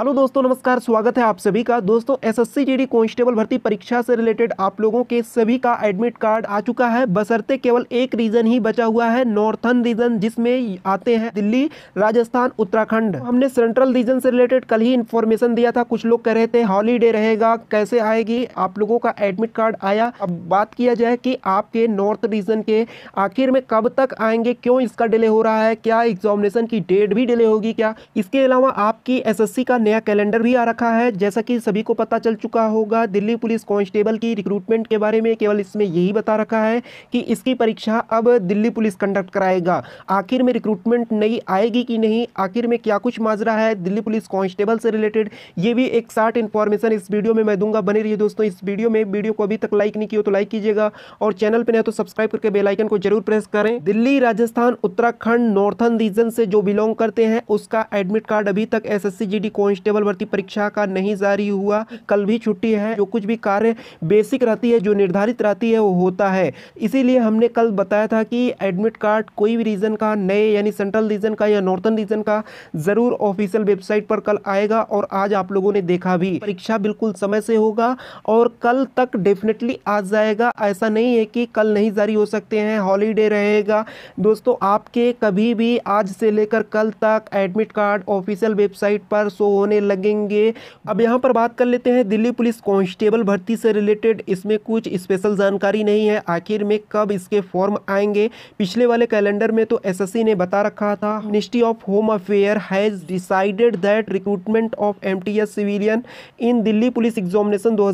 hello दोस्तों नमस्कार स्वागत है आप सभी का दोस्तों एसएससी जीडी कांस्टेबल भर्ती परीक्षा से रिलेटेड आप लोगों के सभी का एडमिट कार्ड आ चुका है बसरते केवल एक रीजन ही बचा हुआ है नॉर्थन रीजन जिसमें आते हैं दिल्ली राजस्थान उत्तराखंड तो हमने सेंट्रल रीजन से रिलेटेड कल ही इन्फॉर्मेशन दिया था कुछ लोग कह रहे थे हॉलीडे रहेगा कैसे आएगी आप लोगों का एडमिट कार्ड आया अब बात किया जाए कि आपके नॉर्थ रीजन के आखिर में कब तक आएंगे क्यों इसका डिले हो रहा है क्या एग्जामिनेशन की डेट भी डिले होगी क्या इसके अलावा आपकी एस का नया कैलेंडर भी आ रखा है जैसा कि सभी को पता चल चुका होगा दिल्ली पुलिस कांस्टेबल की रिक्रूटमेंट के बारे में केवल इसमें यही बता रखा है कि इसकी परीक्षा अब दिल्ली पुलिस कंडक्ट कराएगा आखिर में रिक्रूटमेंट नई आएगी कि नहीं आखिर में क्या कुछ माजरा है दिल्ली पुलिस कांस्टेबल से रिलेटेड ये भी एक शार्ट इन्फॉर्मेशन इस वीडियो में मैं दूंगा बने रही दोस्तों इस वीडियो में वीडियो को अभी तक लाइक नहीं किया तो लाइक कीजिएगा और चैनल पर नहीं तो सब्सक्राइब करके बेलाइकन को जरूर प्रेस करें दिल्ली राजस्थान उत्तराखंड नॉर्थन रीजन से जो बिलोंग करते हैं उसका एडमिट कार्ड अभी तक एस एस कांस्टेबल भर्ती परीक्षा का नहीं जारी हुआ कल भी छुट्टी है जो कुछ भी कार्य बेसिक रहती है जो निर्धारित रहती है वो होता है इसीलिए हमने कल बताया था कि एडमिट कार्ड कोई भी रीजन का नए यानी सेंट्रल रीजन का या नॉर्थन रीजन का ज़रूर ऑफिशियल वेबसाइट पर कल आएगा और आज आप लोगों ने देखा भी परीक्षा बिल्कुल समय से होगा और कल तक डेफिनेटली आ जाएगा ऐसा नहीं है कि कल नहीं जारी हो सकते हैं हॉलीडे रहेगा दोस्तों आपके कभी भी आज से लेकर कल तक एडमिट कार्ड ऑफिशियल वेबसाइट पर शो होने लगेंगे अब यहाँ पर बात कर लेते हैं दिल्ली पुलिस कांस्टेबल भर्ती से रिलेटेड इसमें कुछ स्पेशल जानकारी नहीं है आखिर में कब इसके फॉर्म आएंगे पिछले वाले कैलेंडर में तो एसएससी ने बता रखा था ministry of home affair has decided that recruitment of M civilian in Delhi police examination दो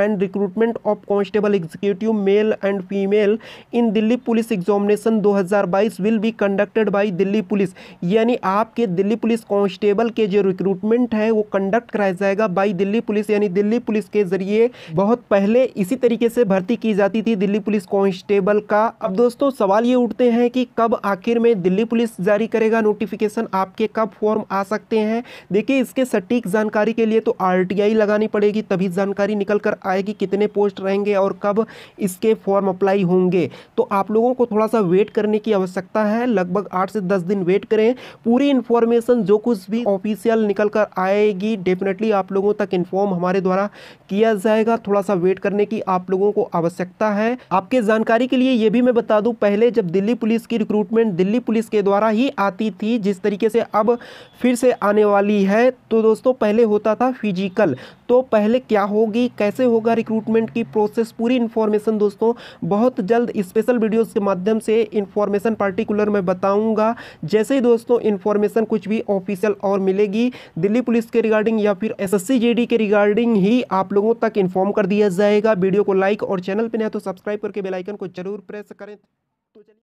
and recruitment of constable executive male and female in Delhi police examination 2022 will be conducted by Delhi police यानी आपके Delhi police constable के जो recruitment movement है वो conduct कराया जाएगा by Delhi police यानी दिल्ली पुलिस के जरिए बहुत पहले इसी तरीके से भर्ती की जाती थी दिल्ली पुलिस कॉन्स्टेबल का अब दोस्तों सवाल ये उठते हैं कि कब आखिर में दिल्ली पुलिस जारी करेगा नोटिफिकेशन आपके कब फॉर्म आ सकते हैं देखिए इसके सटीक जानकारी के लिए तो आर लगानी पड़ेगी तभी जानकारी निकल कर आएगी कितने पोस्ट रहेंगे और कब इसके फॉर्म अप्लाई होंगे तो आप लोगों को थोड़ा सा वेट करने की आवश्यकता है लगभग आठ से दस दिन वेट करें पूरी इंफॉर्मेशन जो कुछ भी ऑफिशियल निकल कर अगर आएगी डेफिनेटली आप लोगों तक इन्फॉर्म हमारे द्वारा किया जाएगा थोड़ा सा वेट करने की आप लोगों को आवश्यकता है आपके जानकारी के लिए ये भी मैं बता दूं पहले जब दिल्ली पुलिस की रिक्रूटमेंट दिल्ली पुलिस के द्वारा ही आती थी जिस तरीके से अब फिर से आने वाली है तो दोस्तों पहले होता था फिजिकल तो पहले क्या होगी कैसे होगा रिक्रूटमेंट की प्रोसेस पूरी इन्फॉर्मेशन दोस्तों बहुत जल्द स्पेशल वीडियोस के माध्यम से इन्फॉर्मेशन पार्टिकुलर मैं बताऊंगा जैसे ही दोस्तों इन्फॉर्मेशन कुछ भी ऑफिशियल और मिलेगी दिल्ली दिल्ली पुलिस के रिगार्डिंग या फिर एसएससी जेडी के रिगार्डिंग ही आप लोगों तक इन्फॉर्म कर दिया जाएगा वीडियो को लाइक और चैनल पर नहीं तो सब्सक्राइब करके बेलाइकन को जरूर प्रेस करें तो चलिए